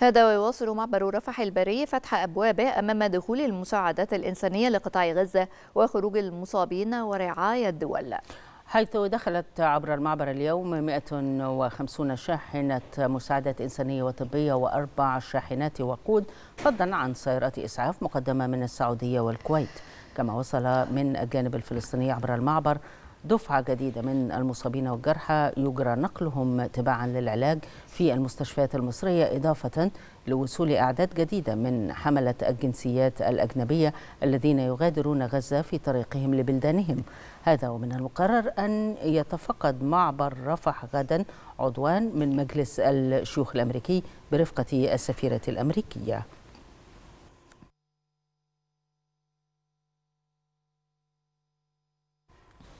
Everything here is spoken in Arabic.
هذا ويواصل معبر رفح البري فتح أبوابه أمام دخول المساعدات الإنسانية لقطاع غزة وخروج المصابين ورعاية الدول حيث دخلت عبر المعبر اليوم 150 شاحنة مساعدات إنسانية وطبية وأربع شاحنات وقود فضلا عن سيارات إسعاف مقدمة من السعودية والكويت كما وصل من الجانب الفلسطيني عبر المعبر دفعة جديدة من المصابين والجرحى يجرى نقلهم تباعا للعلاج في المستشفيات المصرية إضافة لوصول أعداد جديدة من حملة الجنسيات الأجنبية الذين يغادرون غزة في طريقهم لبلدانهم هذا ومن المقرر أن يتفقد معبر رفح غدا عضوان من مجلس الشيوخ الأمريكي برفقة السفيرة الأمريكية